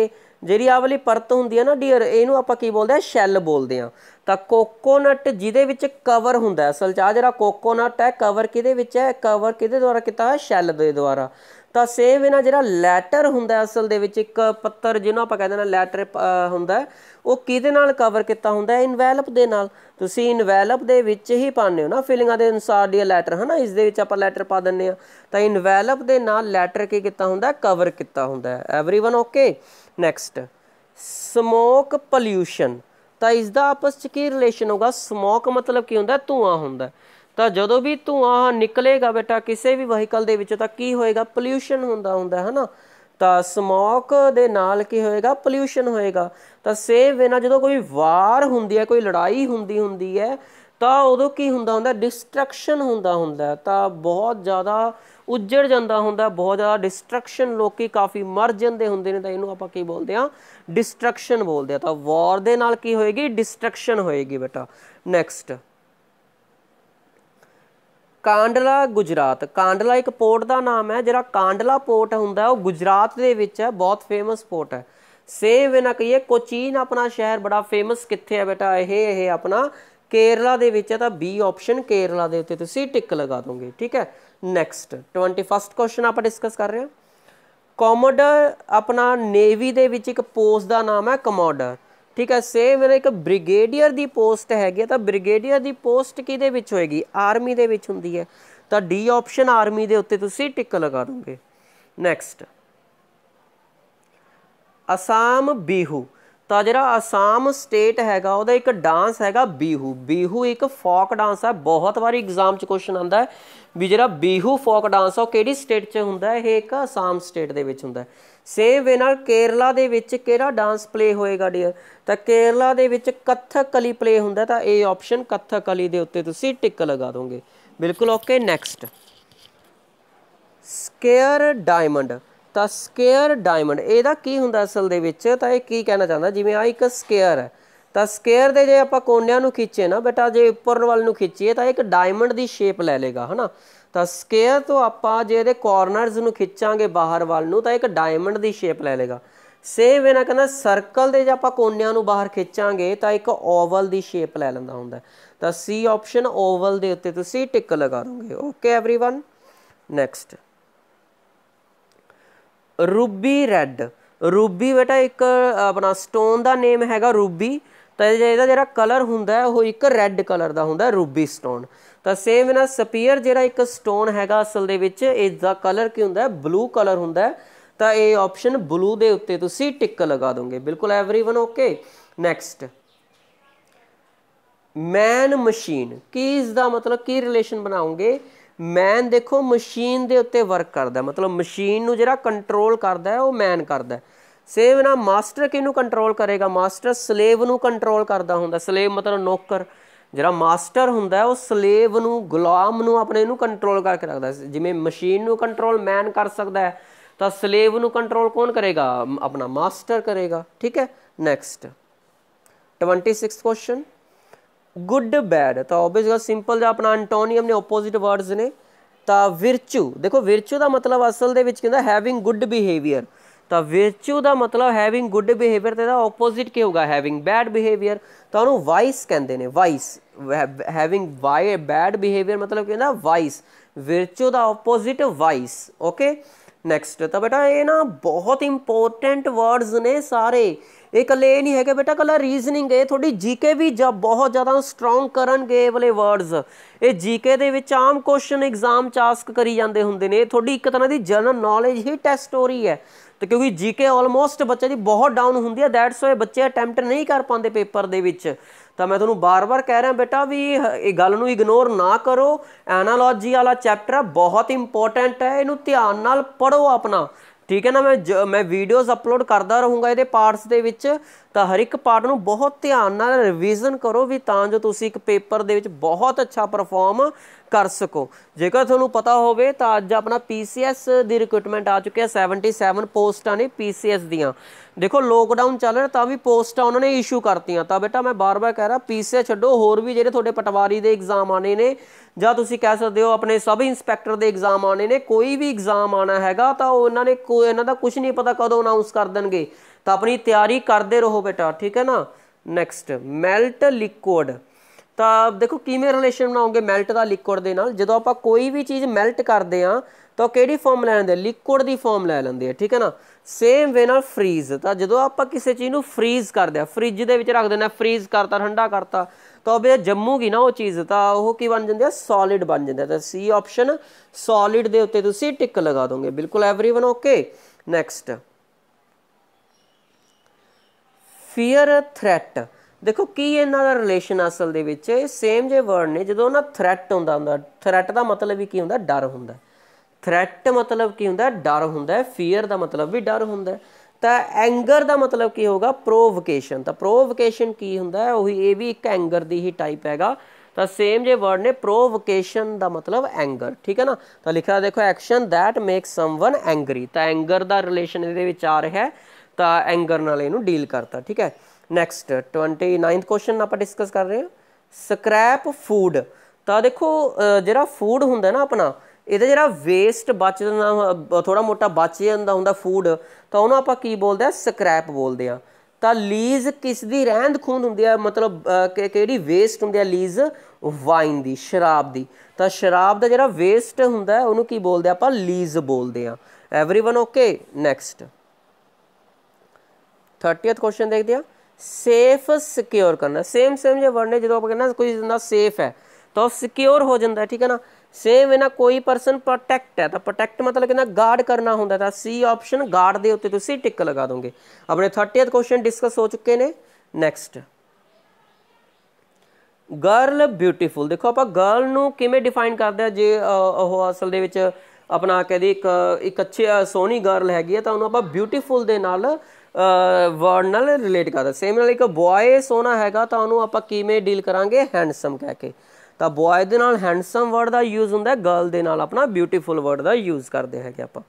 A: ਜਿਹੜੀ ਆ ਵਾਲੀ ਪਰਤ ਹੁੰਦੀ ਹੈ ਨਾ ਡੀਅਰ ਇਹਨੂੰ ਆਪਾਂ ਕੀ ਬੋਲਦੇ ਆ ਸ਼ੈਲ ਬੋਲਦੇ ਆ ਤਾਂ ਕੋਕੋਨਟ ਜਿਹਦੇ ਵਿੱਚ ਕਵਰ ਹੁੰਦਾ ਅਸਲ ਚ ਆ ਜਿਹੜਾ ਕੋਕੋਨਟ ਹੈ ਕਵਰ ਕਿਹਦੇ ਵਿੱਚ ਹੈ ਕਵਰ ਕਿਹਦੇ ਦੁਆਰਾ ਕੀਤਾ ਹੈ ਸ਼ੈਲ ਦੇ ਦੁਆਰਾ ਤਾਂ ਸੇਵ ਇਹਨਾਂ ਜਿਹੜਾ ਲੈਟਰ ਹੁੰਦਾ ਅਸਲ ਦੇ ਵਿੱਚ ਇੱਕ ਪੱਤਰ ਜਿਹਨੂੰ ਆਪਾਂ ਕਹਿੰਦੇ ਨੇ ਲੈਟਰ ਹੁੰਦਾ ਉਹ ਕਿਹਦੇ ਨਾਲ ਕਵਰ ਕੀਤਾ ਹੁੰਦਾ ਇਨਵੈਲਪ ਦੇ ਨਾਲ ਤੁਸੀਂ ਇਨਵੈਲਪ ਦੇ ਵਿੱਚ ਹੀ ਪਾਉਂਦੇ ਹੋ ਨਾ ਫੀਲਿੰਗਾਂ ਦੇ ਅਨੁਸਾਰ ਦੀ ਲੈਟਰ ਹਨਾ ਇਸ ਦੇ ਵਿੱਚ ਆਪਾਂ ਲੈਟਰ ਪਾ ਦਿੰਨੇ ਆ ਤਾਂ ਇਨਵੈਲਪ ਦੇ ਨਾਲ ਲੈਟਰ ਕੀ ਕੀਤਾ ਹੁੰਦਾ ਕਵਰ ਕੀਤਾ ਹੁੰਦਾ everyone okay next smoke pollution ਤਾਂ ਇਸ ਦਾ ਆਪਸ ਚ ਕੀ ਰਿਲੇਸ਼ਨ ਹੋਗਾ ਸਮੋਕ ਮਤਲਬ ਕੀ ਹੁੰਦਾ ਧੂਆਂ ਹੁੰਦਾ ਤਾਂ ਜਦੋਂ ਵੀ ਧੂਆਂ ਨਿਕਲੇਗਾ ਬੇਟਾ ਕਿਸੇ ਵੀ ਵਹੀਕਲ ਦੇ ਵਿੱਚੋਂ ਤਾਂ ਕੀ ਹੋਏਗਾ ਪੋਲੂਸ਼ਨ ਹੁੰਦਾ ਹੁੰਦਾ ਹੈ ਨਾ ਤਾਂ ਸਮੋਕ ਦੇ ਨਾਲ ਕੀ ਹੋਏਗਾ ਪੋਲੂਸ਼ਨ ਹੋਏਗਾ ਤਾਂ ਸੇਮ ਵੇ ਨਾਲ ਜਦੋਂ ਕੋਈ ਵਾਰ ਹੁੰਦੀ ਹੈ ਕੋਈ ਲੜਾਈ ਹੁੰਦੀ ਹੁੰਦੀ ਹੈ ਤਾਂ ਉਦੋਂ ਕੀ ਹੁੰਦਾ ਹੁੰਦਾ ਡਿਸਟਰਕਸ਼ਨ ਹੁੰਦਾ ਹੁੰਦਾ ਤਾਂ ਬਹੁਤ ਜ਼ਿਆਦਾ ਉੱਜੜ ਜਾਂਦਾ ਹੁੰਦਾ ਬਹੁਤ ਜ਼ਿਆਦਾ ਡਿਸਟਰਕਸ਼ਨ ਲੋਕੀ ਕਾਫੀ ਮਰ ਜਾਂਦੇ ਹੁੰਦੇ ਨੇ ਤਾਂ ਇਹਨੂੰ ਆਪਾਂ ਕੀ ਬੋਲਦੇ ਆ ਡਿਸਟਰਕਸ਼ਨ ਬੋਲਦੇ ਆ ਤਾਂ ਵਾਰ ਦੇ ਨਾਲ ਕੀ ਹੋਏਗੀ ਡਿਸਟਰਕਸ਼ਨ ਹੋਏਗੀ ਬੇਟਾ ਨੈਕਸਟ ਕਾਂਡਲਾ ਗੁਜਰਾਤ ਕਾਂਡਲਾ ਇੱਕ ਪੋਰਟ ਦਾ ਨਾਮ ਹੈ ਜਿਹੜਾ ਕਾਂਡਲਾ ਪੋਰਟ ਹੁੰਦਾ ਉਹ ਗੁਜਰਾਤ ਦੇ ਵਿੱਚ ਹੈ ਬਹੁਤ ਫੇਮਸ ਪੋਰਟ ਹੈ ਸੇਮ ਵੇ ਕਹੀਏ ਕੋਚੀਨ ਆਪਣਾ ਸ਼ਹਿਰ ਬੜਾ ਫੇਮਸ ਕਿੱਥੇ ਹੈ ਬੇਟਾ ਇਹ ਇਹ ਆਪਣਾ ਕੇਰਲਾ ਦੇ ਵਿੱਚ ਹੈ ਤਾਂ ਬੀ ਆਪਸ਼ਨ ਕੇਰਲਾ ਦੇ ਉੱਤੇ ਤੁਸੀਂ ਟਿਕ ਲਗਾ ਦੋਗੇ ਠੀਕ ਹੈ ਨੈਕਸਟ 21st ਕੁਐਸਚਨ ਆਪਾਂ ਡਿਸਕਸ ਕਰ ਰਹੇ ਹਾਂ ਕਮੋਡਰ ਆਪਣਾ ਨੇਵੀ ਦੇ ਵਿੱਚ ਇੱਕ ਪੋਸਟ ਦਾ ਨਾਮ ਹੈ ਕਮੋਡਰ ਠੀਕ ਹੈ ਸੇਮ ਵੇਲੇ ਇੱਕ ਬ੍ਰਿਗੇਡੀਅਰ ਦੀ ਪੋਸਟ ਹੈਗੀ ਤਾਂ ਬ੍ਰਿਗੇਡੀਅਰ ਦੀ ਪੋਸਟ ਕਿਹਦੇ ਵਿੱਚ ਹੋਏਗੀ ਆਰਮੀ ਦੇ ਵਿੱਚ ਹੁੰਦੀ ਹੈ ਤਾਂ ਡੀ ਆਪਸ਼ਨ ਆਰਮੀ ਦੇ ਉੱਤੇ ਤੁਸੀਂ ਟਿਕ ਲਗਾ ਦੋਗੇ ਨੈਕਸਟ ਅਸਾਮ ਬੀਹੂ ਤਾਂ ਜਿਹੜਾ ਅਸਾਮ ਸਟੇਟ ਹੈਗਾ ਉਹਦਾ ਇੱਕ ਡਾਂਸ ਹੈਗਾ ਬੀਹੂ ਬੀਹੂ ਇੱਕ ਫੋਕ ਡਾਂਸ ਹੈ ਬਹੁਤ ਵਾਰੀ ਐਗਜ਼ਾਮ 'ਚ ਕੁਐਸਚਨ ਆਉਂਦਾ ਹੈ ਵੀ ਜਿਹੜਾ ਬੀਹੂ ਫੋਕ ਡਾਂਸ ਆ ਉਹ ਕਿਹੜੀ ਸਟੇਟ 'ਚ ਹੁੰਦਾ ਹੈ ਇਹ ਇੱਕ ਅਸਾਮ ਸਟੇਟ ਦੇ ਵਿੱਚ ਹੁੰਦਾ ਹੈ ਸੇਮ ਵੇ ਨਾਲ ਕੇਰਲਾ ਦੇ ਵਿੱਚ ਕਿਹੜਾ ਡਾਂਸ ਪਲੇ ਹੋਏਗਾ ਡੀਅਰ ਤਾਂ ਕੇਰਲਾ ਦੇ ਵਿੱਚ ਕਥਕਲੀ ਪਲੇ ਹੁੰਦਾ ਤਾਂ ਇਹ ਆਪਸ਼ਨ ਕਥਕਲੀ ਦੇ ਉੱਤੇ ਤੁਸੀਂ ਟਿਕ ਲਗਾ ਦੋਗੇ ਬਿਲਕੁਲ ਓਕੇ ਨੈਕਸਟ ਸਕੇਅਰ ਡਾਇਮੰਡ ਤਾਂ ਸਕੇਅਰ ਡਾਇਮੰਡ ਇਹਦਾ ਕੀ ਹੁੰਦਾ ਅਸਲ ਦੇ ਵਿੱਚ ਤਾਂ ਇਹ ਕੀ ਕਹਿਣਾ ਚਾਹੁੰਦਾ ਜਿਵੇਂ ਆ ਇੱਕ ਸਕੇਅਰ ਹੈ ਤਾਂ ਸਕੇਅਰ ਦੇ ਜੇ ਆਪਾਂ ਕੋਨਿਆਂ ਨੂੰ ਖਿੱਚੇ ਨਾ ਬੇਟਾ ਜੇ ਉੱਪਰ ਵੱਲ ਨੂੰ ਖਿੱਚੀਏ ਤਾਂ ਇੱਕ ਡਾਇਮੰਡ ਦੀ ਸ਼ੇਪ ਲੈ ਲੇਗਾ ਹਨਾ ਤਾਂ ਸਕੇਅਰ ਤੋਂ ਆਪਾਂ ਜੇ ਇਹਦੇ ਕਾਰਨਰਸ ਨੂੰ ਖਿੱਚਾਂਗੇ ਬਾਹਰ ਵੱਲ ਨੂੰ ਤਾਂ ਇੱਕ ਡਾਇਮੰਡ ਦੀ ਸ਼ੇਪ ਲੈ ਲੇਗਾ ਸੇਮ ਨਾ ਕਹਿੰਦਾ ਸਰਕਲ ਦੇ ਜੇ ਆਪਾਂ ਕੋਨਿਆਂ ਨੂੰ ਬਾਹਰ ਖਿੱਚਾਂਗੇ ਤਾਂ ਇੱਕ ਓਵਲ ਦੀ ਸ਼ੇਪ ਲੈ ਲੈਂਦਾ ਹੁੰਦਾ ਤਾਂ ਸੀ ਆਪਸ਼ਨ ਓਵਲ ਦੇ ਉੱਤੇ ਤੁਸੀਂ ਟਿਕ ਲਗਾ ਦੋਗੇ okay everyone next ruby red ruby ਬੇਟਾ ਇੱਕ ਆਪਣਾ ਸਟੋਨ ਦਾ ਨੇਮ ਹੈਗਾ ਰੂਬੀ ਤਾਂ ਇਹਦਾ ਜਿਹੜਾ ਕਲਰ ਹੁੰਦਾ ਉਹ ਇੱਕ ਰੈੱਡ ਕਲਰ ਦਾ ਹੁੰਦਾ ਰੂਬੀ ਸਟੋਨ ਤਾਂ ਸੇਮ ਅ ਸਪੀਅਰ ਜਿਹੜਾ ਇੱਕ ਸਟੋਨ ਹੈਗਾ ਅਸਲ ਦੇ ਵਿੱਚ ਇਸ ਦਾ ਕਲਰ ਕੀ ਹੁੰਦਾ ਹੈ ਬਲੂ ਕਲਰ ਹੁੰਦਾ ਹੈ ਤਾਂ ਇਹ ਆਪਸ਼ਨ ਬਲੂ ਦੇ ਉੱਤੇ ਤੁਸੀਂ ਟਿਕ ਲਗਾ ਦੋਗੇ ਬਿਲਕੁਲ everyone okay next man machine ਕੀ ਇਸ ਦਾ ਮਤਲਬ ਕੀ ਰਿਲੇਸ਼ਨ ਬਣਾਉਂਗੇ ਮੈਨ ਦੇਖੋ ਮਸ਼ੀਨ ਦੇ ਉੱਤੇ ਵਰਕ ਕਰਦਾ ਮਤਲਬ ਮਸ਼ੀਨ ਨੂੰ ਜਿਹੜਾ ਕੰਟਰੋਲ ਕਰਦਾ ਉਹ ਮੈਨ ਕਰਦਾ ਸੇਵ ਨਾ ਮਾਸਟਰ ਕਿਹਨੂੰ ਕੰਟਰੋਲ ਕਰੇਗਾ ਮਾਸਟਰ ਸਲੇਵ ਨੂੰ ਕੰਟਰੋਲ ਕਰਦਾ ਹੁੰਦਾ ਸਲੇਵ ਮਤਲਬ ਨੌਕਰ ਜਿਹੜਾ ਮਾਸਟਰ ਹੁੰਦਾ ਉਹ ਸਲੇਵ ਨੂੰ ਗੁਲਾਮ ਨੂੰ ਆਪਣੇ ਨੂੰ ਕੰਟਰੋਲ ਕਰਕੇ ਰੱਖਦਾ ਜਿਵੇਂ ਮਸ਼ੀਨ ਨੂੰ ਕੰਟਰੋਲ ਮੈਨ ਕਰ ਸਕਦਾ ਹੈ ਤਾਂ ਸਲੇਵ ਨੂੰ ਕੰਟਰੋਲ ਕੌਣ ਕਰੇਗਾ ਆਪਣਾ ਮਾਸਟਰ ਕਰੇਗਾ ਠੀਕ ਹੈ next 26th question good bad ਤਾਂ ਆਬਵੀਅਸਲੀ ਸਿੰਪਲ ਜਿਹਾ ਆਪਣਾ ਐਂਟੋਨੀਅਮ ਨੇ ਆਪੋਜ਼ਿਟ ਵਰਡਸ ਨੇ ਤਾਂ ਵਿਰਚੂ ਦੇਖੋ ਵਿਰਚੂ ਦਾ ਮਤਲਬ ਅਸਲ ਦੇ ਵਿੱਚ ਕਹਿੰਦਾ ਹੈਵਿੰਗ ਗੁੱਡ ਬਿਹੇਵੀਅਰ ਤਾਂ ਵਿਰਚੂ ਦਾ ਮਤਲਬ ਹੈਵਿੰਗ ਗੁੱਡ ਬਿਹੇਵੀਅਰ ਤੇ ਦਾ ਆਪੋਜ਼ਿਟ ਕੀ ਹੋਗਾ ਹੈਵਿੰਗ ਬੈਡ ਬਿਹੇਵੀਅਰ ਤਾਂ ਉਹਨੂੰ ਵਾਈਸ ਕਹਿੰਦੇ ਨੇ vice having why bad behaviour ਮਤਲਬ ਕੀ ਹੁੰਦਾ ਵਾਈਸ ਵਿਰਚੂ ਦਾ ਆਪੋਜ਼ਿਟ ਵਾਈਸ ਓਕੇ ਨੈਕਸਟ ਤਾਂ ਬੇਟਾ ਇਹ ਨਾ ਬਹੁਤ ਇੰਪੋਰਟੈਂਟ ਵਰਡਸ ਨੇ ਸਾਰੇ ਇਹ ਕੱਲੇ ਨਹੀਂ ਹੈਗੇ ਬੇਟਾ ਕੱਲਾ ਰੀਜ਼ਨਿੰਗ ਇਹ ਤੁਹਾਡੀ ਜੀਕੇ ਵੀ ਜਬ ਬਹੁਤ ਜ਼ਿਆਦਾ ਸਟਰੋਂਗ ਕਰਨਗੇ ਵਾਲੇ ਵਰਡਸ ਇਹ ਜੀਕੇ ਦੇ ਵਿੱਚ ਆਮ ਕੁਐਸਚਨ ਐਗਜ਼ਾਮ ਚ ਆਸਕ ਕਰੀ ਜਾਂਦੇ ਹੁੰਦੇ ਨੇ ਤੁਹਾਡੀ ਇੱਕ ਤਰ੍ਹਾਂ ਦੀ ਜਨਰਲ ਨੌਲੇਜ ਹੀ ਟੈਸਟ ਹੋ ਰਹੀ ਹੈ ਤੇ ਕਿਉਂਕਿ ਜੀਕੇ ਆਲਮੋਸਟ ਬੱਚੇ ਦੀ ਬਹੁਤ ਡਾਊਨ ਹੁੰਦੀ ਹੈ ਦੈਟਸ ਵਾਈ ਬੱਚੇ ਅਟੈਂਪਟ ਨਹੀਂ ਕਰ ਪਾਉਂਦੇ ਪੇਪਰ ਦੇ ਵਿੱਚ ਤਾਂ ਮੈਂ ਤੁਹਾਨੂੰ ਬਾਰ-ਬਾਰ ਕਹਿ ਰਿਹਾ ਬੇਟਾ ਵੀ ਇਹ ਗੱਲ ਨੂੰ ਇਗਨੋਰ ਨਾ ਕਰੋ ਐਨਾਲੋਜੀ ਵਾਲਾ ਚੈਪਟਰ ਬਹੁਤ ਇੰਪੋਰਟੈਂਟ ਹੈ ਇਹਨੂੰ ਧਿਆਨ ਨਾਲ ਪੜੋ ਆਪਣਾ ਠੀਕ ਹੈ ਨਾ ਮੈਂ ਮੈਂ ਵੀਡੀਓਜ਼ ਅਪਲੋਡ ਕਰਦਾ ਰਹੂੰਗਾ ਇਹਦੇ ਪਾਰਟਸ ਦੇ ਵਿੱਚ ਤਾਂ ਹਰ ਇੱਕ ਪਾਰਟ ਨੂੰ ਬਹੁਤ ਧਿਆਨ ਨਾਲ ਰਿਵੀਜ਼ਨ ਕਰੋ ਵੀ ਤਾਂ ਜੋ ਤੁਸੀਂ ਇੱਕ ਪੇਪਰ ਦੇ ਵਿੱਚ ਬਹੁਤ ਅੱਛਾ ਪਰਫਾਰਮ ਕਰ ਸਕੋ ਜੇਕਰ ਤੁਹਾਨੂੰ ਪਤਾ ਹੋਵੇ ਤਾਂ ਅੱਜ ਆਪਣਾ ਪੀਸੀਐਸ ਦੀ ਰਿਕਰੂਟਮੈਂਟ ਆ ਚੁੱਕੀ ਹੈ 77 ਪੋਸਟਾਂ ਨੇ ਪੀਸੀਐਸ ਦੀਆਂ ਦੇਖੋ ਲੋਕਡਾਊਨ ਚੱਲ ਰਿਹਾ ਤਾਂ ਵੀ ਪੋਸਟਾਂ ਉਹਨਾਂ ਨੇ ਇਸ਼ੂ ਕਰਤੀਆਂ ਤਾਂ ਬੇਟਾ ਮੈਂ ਬਾਰ-ਬਾਰ ਕਹਿ ਰਿਹਾ ਪੀਸੀਐਸ ਛੱਡੋ ਹੋਰ ਵੀ ਜਿਹੜੇ ਤੁਹਾਡੇ ਪਟਵਾਰੀ ਦੇ ਐਗਜ਼ਾਮ ਆਣੇ ਨੇ ਜਾਂ ਤੁਸੀਂ ਕਹਿ ਸਕਦੇ ਹੋ ਆਪਣੇ ਸਬ ਇੰਸਪੈਕਟਰ ਦੇ ਐਗਜ਼ਾਮ ਆਣੇ ਨੇ ਕੋਈ ਵੀ ਐਗਜ਼ਾਮ ਆਣਾ ਹੈਗਾ ਤਾਂ ਉਹਨਾਂ ਨੇ ਕੋਈ ਇਹਨਾਂ ਦਾ ਕੁਝ ਨਹੀਂ ਪਤਾ ਕਦੋਂ ਅਨਾਉਂਸ ਕਰ ਦੇਣਗੇ ਤਾਂ ਆਪਣੀ ਤਿਆਰੀ ਕਰਦੇ ਰਹੋ ਬੇਟਾ ਠੀਕ ਹੈ ਨਾ ਨੈਕਸਟ ਮੈਲਟ ਲਿਕਵਿਡ ਤਾਂ ਦੇਖੋ ਕਿਵੇਂ ਰਿਲੇਸ਼ਨ ਬਣਾਉਂਗੇ ਮੈਲਟ ਦਾ ਲਿਕੁਇਡ ਦੇ ਨਾਲ ਜਦੋਂ ਆਪਾਂ ਕੋਈ ਵੀ ਚੀਜ਼ ਮੈਲਟ ਕਰਦੇ ਆ ਤਾਂ ਕਿਹੜੀ ਫਾਰਮ ਲੈ ਲੈਂਦੇ ਲਿਕੁਇਡ ਦੀ ਫਾਰਮ ਲੈ ਲੈਂਦੇ ਆ ਠੀਕ ਹੈ ਨਾ ਸੇਮ ਵੇ ਨਾਲ ਫ੍ਰੀਜ਼ ਤਾਂ ਜਦੋਂ ਆਪਾਂ ਕਿਸੇ ਚੀਜ਼ ਨੂੰ ਫ੍ਰੀਜ਼ ਕਰਦੇ ਆ ਫ੍ਰਿਜ ਦੇ ਵਿੱਚ ਰੱਖ ਦਿੰਦੇ ਆ ਫ੍ਰੀਜ਼ ਕਰਤਾ ਠੰਡਾ ਕਰਤਾ ਤਾਂ ਉਹ ਜੰਮੂਗੀ ਨਾ ਉਹ ਚੀਜ਼ ਤਾਂ ਉਹ ਕੀ ਬਣ ਜਾਂਦੀ ਆ ਸੋਲਿਡ ਬਣ ਜਾਂਦੀ ਆ ਤਾਂ ਸੀ ਆਪਸ਼ਨ ਸੋਲਿਡ ਦੇ ਉੱਤੇ ਤੁਸੀਂ ਟਿਕ ਲਗਾ ਦੋਗੇ ਬਿਲਕੁਲ everyone okay next fear threat ਦੇਖੋ ਕੀ ਇਹਨਾਂ ਦਾ ਰਿਲੇਸ਼ਨ ਅਸਲ ਦੇ ਵਿੱਚ ਸੇਮ ਜੇ ਵਰਡ ਨੇ ਜਦੋਂ ਨਾ ਥ੍ਰੈਟ ਹੁੰਦਾ ਹੁੰਦਾ ਥ੍ਰੈਟ ਦਾ ਮਤਲਬ ਵੀ ਕੀ ਹੁੰਦਾ ਡਰ ਹੁੰਦਾ ਥ੍ਰੈਟ ਮਤਲਬ ਕੀ ਹੁੰਦਾ ਡਰ ਹੁੰਦਾ ਫੀਅਰ ਦਾ ਮਤਲਬ ਵੀ ਡਰ ਹੁੰਦਾ ਤਾਂ ਐਂਗਰ ਦਾ ਮਤਲਬ ਕੀ ਹੋਗਾ ਪ੍ਰੋਵੋਕੇਸ਼ਨ ਤਾਂ ਪ੍ਰੋਵੋਕੇਸ਼ਨ ਕੀ ਹੁੰਦਾ ਉਹੀ ਇਹ ਵੀ ਇੱਕ ਐਂਗਰ ਦੀ ਹੀ ਟਾਈਪ ਹੈਗਾ ਤਾਂ ਸੇਮ ਜੇ ਵਰਡ ਨੇ ਪ੍ਰੋਵੋਕੇਸ਼ਨ ਦਾ ਮਤਲਬ ਐਂਗਰ ਠੀਕ ਹੈ ਨਾ ਤਾਂ ਲਿਖਿਆ ਦੇਖੋ action that makes someone angry ਤਾਂ ਐਂਗਰ ਦਾ ਰਿਲੇਸ਼ਨ ਇਹਦੇ ਵਿੱਚ ਆ ਰਿਹਾ ਹੈ ਤਾਂ ਐਂਗਰ ਨਾਲ ਇਹਨੂੰ ਡੀਲ ਕਰਤਾ ਠੀਕ ਹੈ ਨੈਕਸਟ 29th ਕੁਐਸਚਨ ਆਪਾਂ ਡਿਸਕਸ ਕਰ ਰਹੇ ਹਾਂ ਸਕ੍ਰੈਪ ਫੂਡ ਤਾਂ ਦੇਖੋ ਜਿਹੜਾ ਫੂਡ ਹੁੰਦਾ ਨਾ ਆਪਣਾ ਇਹਦਾ ਜਿਹੜਾ ਵੇਸਟ ਬਚਦਾ ਥੋੜਾ ਮੋਟਾ ਬਚ ਜਾਂਦਾ ਹੁੰਦਾ ਫੂਡ ਤਾਂ ਉਹਨੂੰ ਆਪਾਂ ਕੀ ਬੋਲਦੇ ਆ ਸਕ੍ਰੈਪ ਬੋਲਦੇ ਆ ਤਾਂ ਲੀਜ਼ ਕਿਸ ਦੀ ਰਹਿੰਦ ਖੂੰਦ ਹੁੰਦੀ ਆ ਮਤਲਬ ਕਿਹੜੀ ਵੇਸਟ ਹੁੰਦੀ ਆ ਲੀਜ਼ ਵਾਈਨ ਦੀ ਸ਼ਰਾਬ ਦੀ ਤਾਂ ਸ਼ਰਾਬ ਦਾ ਜਿਹੜਾ ਵੇਸਟ ਹੁੰਦਾ ਉਹਨੂੰ ਕੀ ਬੋਲਦੇ ਆਪਾਂ ਲੀਜ਼ ਬੋਲਦੇ ਆ everyone okay next 30th question देखते हैं ਸੇਫ ਸਿਕਿਉਰ ਕਰਨਾ ਸੇਮ ਸੇਮ ਜੇ ਵਰਡ ਨੇ ਜਦੋਂ ਆਪਾਂ ਕਹਿੰਦਾ ਕੋਈ ਜਿੰਦਾ ਸੇਫ ਹੈ ਤਾਂ ਸਿਕਿਉਰ ਹੋ ਜਾਂਦਾ ਠੀਕ ਹੈ ਨਾ ਸੇਮ ਇਹਨਾਂ ਕੋਈ ਪਰਸਨ ਪ੍ਰੋਟੈਕਟ ਹੈ ਤਾਂ ਪ੍ਰੋਟੈਕਟ ਮਤਲਬ ਕਹਿੰਦਾ ਗਾਰਡ ਕਰਨਾ ਹੁੰਦਾ ਤਾਂ ਸੀ ਆਪਸ਼ਨ ਗਾਰਡ ਦੇ ਉੱਤੇ ਤੁਸੀਂ ਟਿਕ ਲਗਾ ਦੋਗੇ ਆਪਣੇ 30th ਕੁਐਸਚਨ ਡਿਸਕਸ ਹੋ ਚੁੱਕੇ ਨੇ ਨੈਕਸਟ ਗਰਲ ਬਿਊਟੀਫੁਲ ਦੇਖੋ ਆਪਾਂ ਗਰਲ ਨੂੰ ਕਿਵੇਂ ਡਿਫਾਈਨ ਕਰਦੇ ਆ ਜੇ ਉਹ ਅਸਲ ਦੇ ਵਿੱਚ ਆਪਣਾ ਕਹਿੰਦੀ ਇੱਕ ਇੱਕ ਅੱਛੀ ਸੋਹਣੀ ਗਰਲ ਹੈਗੀ ਆ ਤਾਂ ਉਹਨੂੰ ਆਪਾਂ ਬਿਊਟੀਫੁਲ ਦੇ ਨਾਲ ਵਰਡ ਨਾਲ ਰਿਲੇਟ ਕਰਦਾ ਸੇਮ ਨਾਲ ਇੱਕ ਬॉय ਸੋਨਾ ਹੈਗਾ ਤਾਂ ਉਹਨੂੰ ਆਪਾਂ ਕਿਵੇਂ ਡੀਲ ਕਰਾਂਗੇ ਹੈਂਡਸਮ ਕਹਿ ਕੇ ਤਾਂ ਬੋਏ ਦੇ ਨਾਲ ਹੈਂਡਸਮ ਵਰਡ ਦਾ ਯੂਜ਼ ਹੁੰਦਾ ਹੈ ਗਰਲ ਦੇ ਨਾਲ ਆਪਣਾ ਬਿਊਟੀਫੁਲ ਵਰਡ ਦਾ ਯੂਜ਼ ਕਰਦੇ ਹੈਗੇ ਆਪਾਂ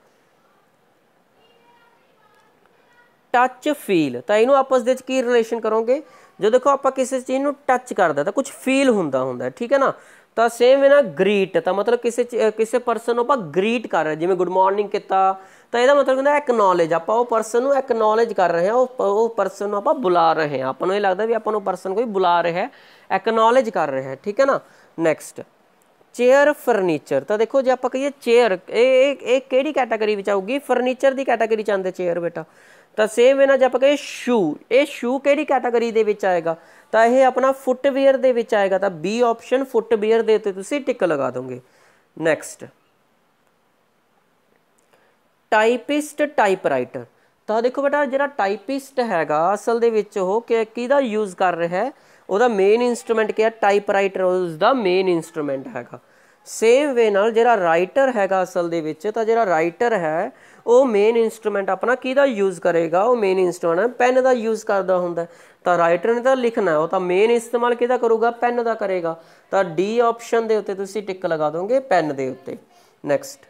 A: ਟੱਚ ਫੀਲ ਤਾਂ ਇਹਨੂੰ ਆਪਸ ਦੇ ਵਿੱਚ ਕੀ ਰਿਲੇਸ਼ਨ ਕਰੋਗੇ ਜੋ ਦੇਖੋ ਆਪਾਂ ਕਿਸੇ ਚੀਜ਼ ਨੂੰ ਟੱਚ ਕਰਦਾ ਤਾਂ ਕੁਝ ਫੀਲ ਹੁੰਦਾ ਹੁੰਦਾ ਠੀਕ ਹੈ ਨਾ ਤਾਂ ਸੇਮ ਹੈ ਨਾ ਗ੍ਰੀਟ ਤਾਂ ਮਤਲਬ ਕਿਸੇ ਕਿਸੇ ਪਰਸਨ ਨੂੰ ਆਪਾਂ ਗ੍ਰੀਟ ਕਰ ਰਹੇ ਜਿਵੇਂ ਗੁੱਡ ਮਾਰਨਿੰਗ ਕੀਤਾ ਤਾਂ ਇਹਦਾ ਮਤਲਬ ਹੁੰਦਾ ਐਕਨੋਲੇਜ ਆਪਾਂ ਉਹ ਪਰਸਨ ਨੂੰ ਐਕਨੋਲੇਜ ਕਰ ਰਹੇ ਹਾਂ ਉਹ ਉਹ ਪਰਸਨ ਨੂੰ ਆਪਾਂ ਬੁਲਾ ਰਹੇ ਹਾਂ ਆਪਾਂ ਨੂੰ ਇਹ ਲੱਗਦਾ ਵੀ ਆਪਾਂ ਨੂੰ ਪਰਸਨ ਕੋਈ ਬੁਲਾ ਰਿਹਾ ਹੈ ਐਕਨੋਲੇਜ ਕਰ ਰਿਹਾ ਹੈ ਠੀਕ ਹੈ ਨਾ ਨੈਕਸਟ ਚੇਅਰ ਫਰਨੀਚਰ ਤਾਂ ਦੇਖੋ ਜੇ ਆਪਾਂ ਕਹੀਏ ਚੇਅਰ ਇਹ ਇਹ ਕਿਹੜੀ ਕੈਟਾਗਰੀ ਵਿੱਚ ਆਊਗੀ ਫਰਨੀਚਰ ਦੀ ਕੈਟਾਗਰੀ ਚ ਆਉਂਦੇ ਚੇਅਰ ਬੇਟਾ ਤਾਂ ਸੇਮ ਇਹਨਾਂ ਜੇ ਆਪਾਂ ਕਹੇ ਸ਼ੂ ਇਹ ਸ਼ੂ ਕਿਹੜੀ ਕੈਟਾਗਰੀ ਦੇ ਵਿੱਚ ਆਏਗਾ ਤਾਂ ਇਹ ਆਪਣਾ ਫੁੱਟਵੇਅਰ ਦੇ ਵਿੱਚ ਆਏਗਾ ਤਾਂ ਬੀ ਆਪਸ਼ਨ ਫੁੱਟਵੇਅਰ ਦੇ ਉੱਤੇ ਤੁਸੀਂ ਟਿਕ ਲਗਾ ਦੋਗੇ ਨੈਕਸਟ ਟਾਈਪਿਸਟ ਟਾਈਪਰਾਈਟਰ ਤਾਂ ਦੇਖੋ ਬੇਟਾ ਜਿਹੜਾ ਟਾਈਪਿਸਟ ਹੈਗਾ ਅਸਲ ਦੇ ਵਿੱਚ ਉਹ ਕਿ ਕਿਹਦਾ ਯੂਜ਼ ਕਰ ਰਿਹਾ ਹੈ ਉਹਦਾ ਮੇਨ ਇਨਸਟਰੂਮੈਂਟ ਕੀ ਹੈ ਟਾਈਪਰਾਈਟਰ ਉਸ ਦਾ ਮੇਨ ਇਨਸਟਰੂਮੈਂਟ ਹੈਗਾ ਸੇਮ ਵੇ ਨਾਲ ਜਿਹੜਾ ਰਾਈਟਰ ਹੈਗਾ ਅਸਲ ਦੇ ਵਿੱਚ ਤਾਂ ਜਿਹੜਾ ਰਾਈਟਰ ਹੈ ਉਹ ਮੇਨ ਇਨਸਟਰੂਮੈਂਟ ਆਪਣਾ ਕਿਹਦਾ ਯੂਜ਼ ਕਰੇਗਾ ਉਹ ਮੇਨ ਇਨਸਟਰੂਮੈਂਟ ਪੈਨ ਦਾ ਯੂਜ਼ ਕਰਦਾ ਹੁੰਦਾ ਤਾਂ ਰਾਈਟਰ ਨੇ ਤਾਂ ਲਿਖਣਾ ਉਹ ਤਾਂ ਮੇਨ ਇਸਤੇਮਾਲ ਕਿਹਦਾ ਕਰੂਗਾ ਪੈਨ ਦਾ ਕਰੇਗਾ ਤਾਂ ਡੀ ਆਪਸ਼ਨ ਦੇ ਉੱਤੇ ਤੁਸੀਂ ਟਿਕ ਲਗਾ ਦੋਗੇ ਪੈਨ ਦੇ ਉੱਤੇ ਨੈਕਸਟ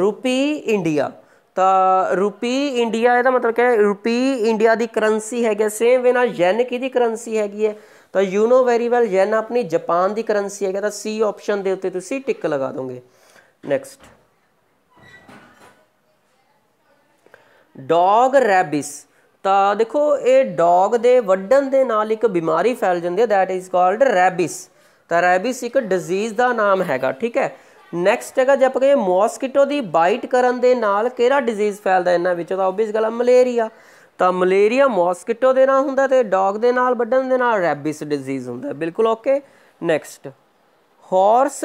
A: ਰੂਪੀ ਇੰਡੀਆ ਤਾਂ ਰੂਪੀ ਇੰਡੀਆ ਇਹਦਾ ਮਤਲਬ ਕਿ ਰੂਪੀ ਇੰਡੀਆ ਦੀ ਕਰੰਸੀ ਹੈਗਾ ਸੇਮ ਵੇ ਨਾਲ ਯੈਨ ਕਿਹਦੀ ਕਰੰਸੀ ਹੈਗੀ ਹੈ ਤਾਂ you know very well yen ਆਪਣੀ ਜਾਪਾਨ ਦੀ ਕਰੰਸੀ ਹੈਗਾ ਤਾਂ ਸੀ ਆਪਸ਼ਨ ਦੇ ਉੱਤੇ ਤੁਸੀਂ ਟਿਕ ਲਗਾ ਦੋਗੇ ਨੈਕਸਟ ਡੌਗ ਰੈਬਿਸ ਤਾਂ ਦੇਖੋ ਇਹ ਡੌਗ ਦੇ ਵੱਢਣ ਦੇ ਨਾਲ ਇੱਕ ਬਿਮਾਰੀ ਫੈਲ ਜਾਂਦੀ ਹੈ ਥੈਟ ਇਜ਼ ਕਾਲਡ ਰੈਬਿਸ ਤਾਂ ਰੈਬਿਸ ਇੱਕ ਡਿਜ਼ੀਜ਼ ਦਾ ਨਾਮ ਹੈਗਾ ਠੀਕ ਹੈ ਨੈਕਸਟ ਹੈਗਾ ਜੇ ਆਪਾਂ ਕਹੀਏ ਮੌਸਕੀਟੋ ਦੀ ਬਾਈਟ ਕਰਨ ਦੇ ਨਾਲ ਕਿਹੜਾ ਡਿਜ਼ੀਜ਼ ਫੈਲਦਾ ਇਹਨਾਂ ਵਿੱਚ ਤਾਂ ਆਬਵੀਅਸ ਗੱਲ ਹੈ ਮਲੇਰੀਆ ਤਾਂ ਮਲੇਰੀਆ ਮੌਸਕੀਟੋ ਦੇ ਨਾਲ ਹੁੰਦਾ ਤੇ ਡੌਗ ਦੇ ਨਾਲ ਵੱਢਣ ਦੇ ਨਾਲ ਰੈਬਿਸ ਡਿਜ਼ੀਜ਼ ਹੁੰਦਾ ਬਿਲਕੁਲ ਓਕੇ ਨੈਕਸਟ ਹਾਰਸ